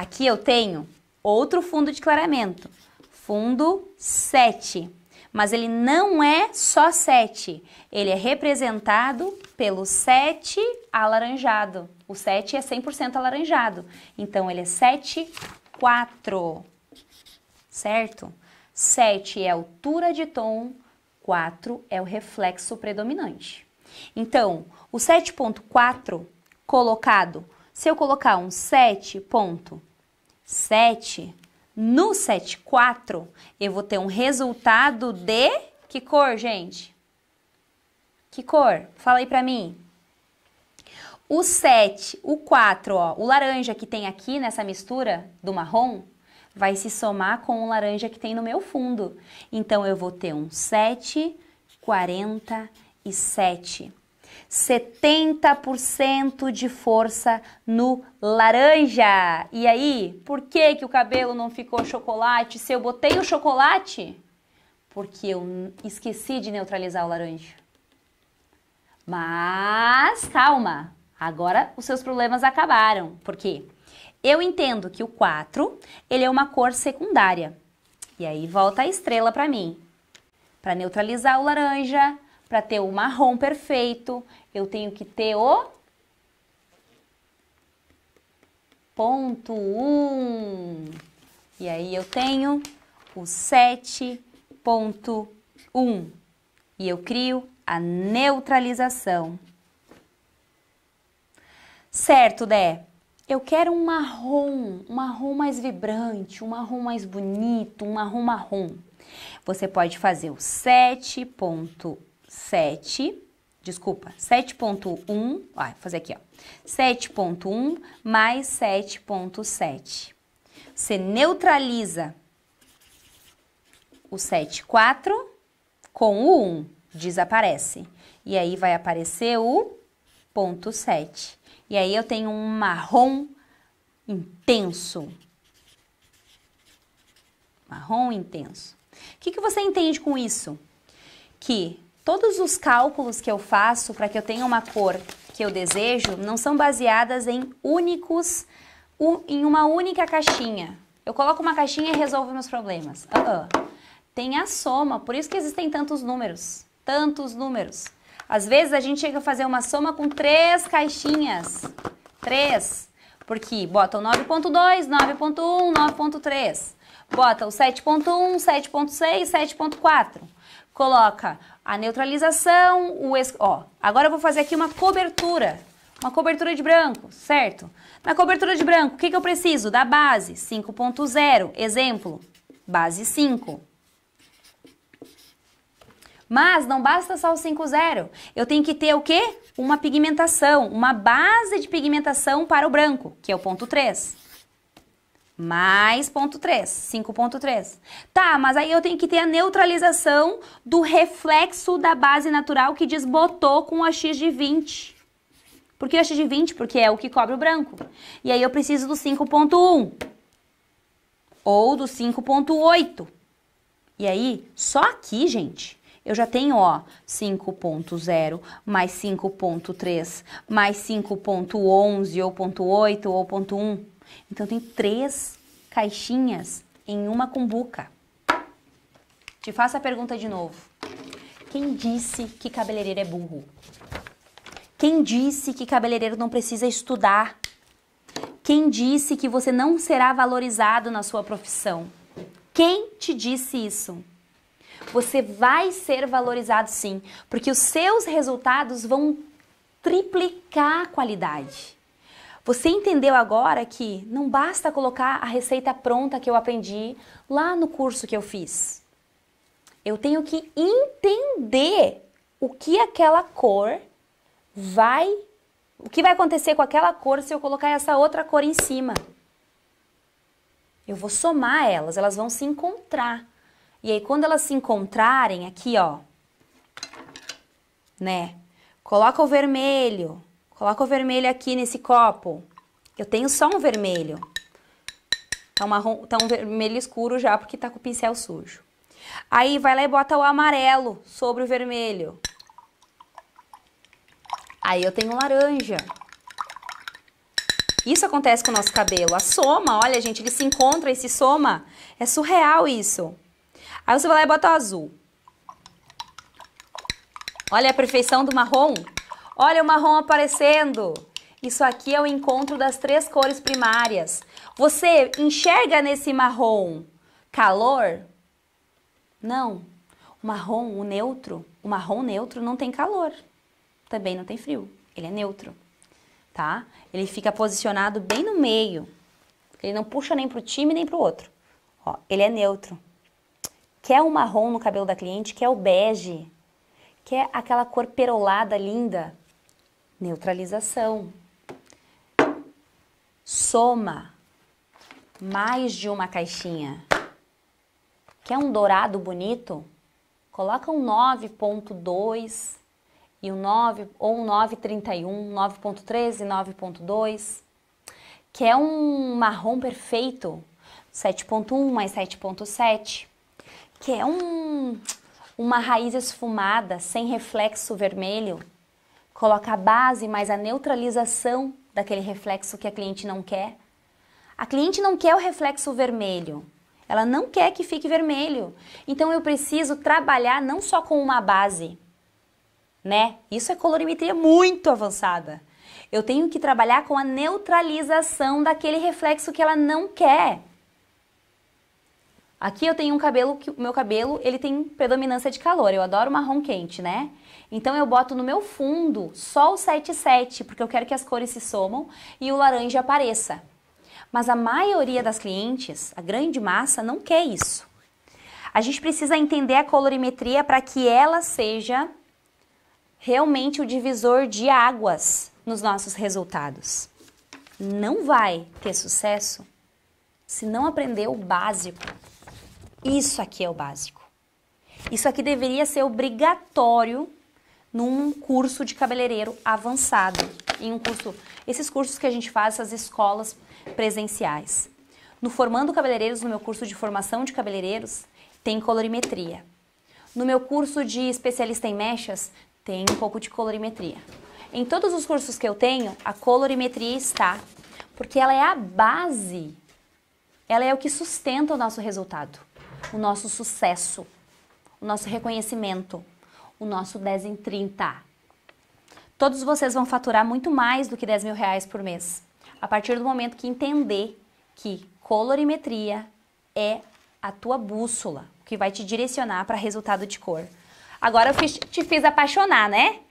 Aqui eu tenho outro fundo de clareamento, fundo 7. Mas ele não é só 7, ele é representado pelo 7 alaranjado. O 7 é 100% alaranjado, então ele é 7, 4, certo? 7 é a altura de tom, 4 é o reflexo predominante. Então, o 7.4 colocado, se eu colocar um 7 7, no 7, 4, eu vou ter um resultado de que cor, gente? Que cor? Fala aí pra mim. O 7, o 4, ó, o laranja que tem aqui nessa mistura do marrom vai se somar com o laranja que tem no meu fundo. Então, eu vou ter um 7, 47. 70% de força no laranja. E aí, por que, que o cabelo não ficou chocolate se eu botei o chocolate? Porque eu esqueci de neutralizar o laranja. Mas calma, agora os seus problemas acabaram. Por quê? Eu entendo que o 4, ele é uma cor secundária. E aí volta a estrela para mim. Para neutralizar o laranja, para ter o marrom perfeito, eu tenho que ter o ponto 1. Um. E aí eu tenho o 7.1 um. e eu crio a neutralização. Certo, Dé? Eu quero um marrom, um marrom mais vibrante, um marrom mais bonito, um marrom marrom. Você pode fazer o 7.1 7, desculpa, 7.1, vai fazer aqui, ó. 7.1 mais 7.7. Você neutraliza o 7,4 com o 1, desaparece. E aí vai aparecer o ponto 7. E aí eu tenho um marrom intenso. Marrom intenso. O que, que você entende com isso? Que Todos os cálculos que eu faço para que eu tenha uma cor que eu desejo não são baseadas em únicos, um, em uma única caixinha. Eu coloco uma caixinha e resolvo meus problemas. Uh -uh. Tem a soma, por isso que existem tantos números, tantos números. Às vezes a gente chega a fazer uma soma com três caixinhas, três, porque o 9.2, 9.1, 9.3, bota o 7.1, 7.6, 7.4, coloca a neutralização, o... Es... Ó, agora eu vou fazer aqui uma cobertura, uma cobertura de branco, certo? Na cobertura de branco, o que, que eu preciso? Da base 5.0, exemplo, base 5. Mas não basta só o 5.0, eu tenho que ter o quê? Uma pigmentação, uma base de pigmentação para o branco, que é o ponto 3. Mais ponto 3, 5.3. Tá, mas aí eu tenho que ter a neutralização do reflexo da base natural que desbotou com a x de 20. Por que a x de 20? Porque é o que cobre o branco. E aí eu preciso do 5.1 ou do 5.8. E aí, só aqui, gente, eu já tenho, ó, 5.0 mais 5.3 mais 5.11 ou ponto .8 ou ponto .1. Então tem três caixinhas em uma cumbuca. Te faço a pergunta de novo. Quem disse que cabeleireiro é burro? Quem disse que cabeleireiro não precisa estudar? Quem disse que você não será valorizado na sua profissão? Quem te disse isso? Você vai ser valorizado sim, porque os seus resultados vão triplicar a qualidade. Você entendeu agora que não basta colocar a receita pronta que eu aprendi lá no curso que eu fiz. Eu tenho que entender o que aquela cor vai. O que vai acontecer com aquela cor se eu colocar essa outra cor em cima? Eu vou somar elas, elas vão se encontrar. E aí, quando elas se encontrarem, aqui ó, né? Coloca o vermelho, Coloca o vermelho aqui nesse copo. Eu tenho só um vermelho. Tá, marrom, tá um vermelho escuro já, porque tá com o pincel sujo. Aí vai lá e bota o amarelo sobre o vermelho. Aí eu tenho laranja. Isso acontece com o nosso cabelo. A soma, olha, gente, ele se encontra e se soma. É surreal isso. Aí você vai lá e bota o azul. Olha a perfeição do marrom. Olha o marrom aparecendo. Isso aqui é o encontro das três cores primárias. Você enxerga nesse marrom calor? Não. O marrom, o neutro, o marrom neutro não tem calor. Também não tem frio. Ele é neutro, tá? Ele fica posicionado bem no meio. Ele não puxa nem pro time nem pro outro. Ó, ele é neutro. Quer o marrom no cabelo da cliente, quer o bege, quer aquela cor perolada linda, neutralização. Soma mais de uma caixinha. Quer um dourado bonito? Coloca um 9.2 e um 9 ou um 9.31, 9.13, 9.2. Quer um marrom perfeito? 7.1 mais 7.7. Quer um uma raiz esfumada sem reflexo vermelho? coloca a base, mas a neutralização daquele reflexo que a cliente não quer. A cliente não quer o reflexo vermelho. Ela não quer que fique vermelho. Então eu preciso trabalhar não só com uma base, né? Isso é colorimetria muito avançada. Eu tenho que trabalhar com a neutralização daquele reflexo que ela não quer. Aqui eu tenho um cabelo que o meu cabelo, ele tem predominância de calor. Eu adoro marrom quente, né? Então eu boto no meu fundo só o 77, porque eu quero que as cores se somam e o laranja apareça. Mas a maioria das clientes, a grande massa, não quer isso. A gente precisa entender a colorimetria para que ela seja realmente o divisor de águas nos nossos resultados. Não vai ter sucesso se não aprender o básico. Isso aqui é o básico. Isso aqui deveria ser obrigatório num curso de cabeleireiro avançado, em um curso, esses cursos que a gente faz, essas escolas presenciais. No Formando Cabeleireiros, no meu curso de formação de cabeleireiros, tem colorimetria. No meu curso de especialista em mechas, tem um pouco de colorimetria. Em todos os cursos que eu tenho, a colorimetria está, porque ela é a base, ela é o que sustenta o nosso resultado o nosso sucesso, o nosso reconhecimento, o nosso 10 em 30. Todos vocês vão faturar muito mais do que 10 mil reais por mês, a partir do momento que entender que colorimetria é a tua bússola, que vai te direcionar para resultado de cor. Agora eu te fiz apaixonar, né?